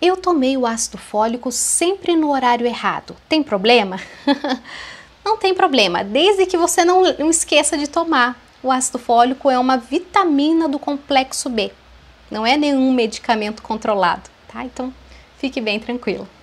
Eu tomei o ácido fólico sempre no horário errado. Tem problema? não tem problema, desde que você não, esqueça de tomar. O ácido fólico é uma vitamina do complexo B, não é nenhum medicamento controlado, tá? Então fique bem tranquilo.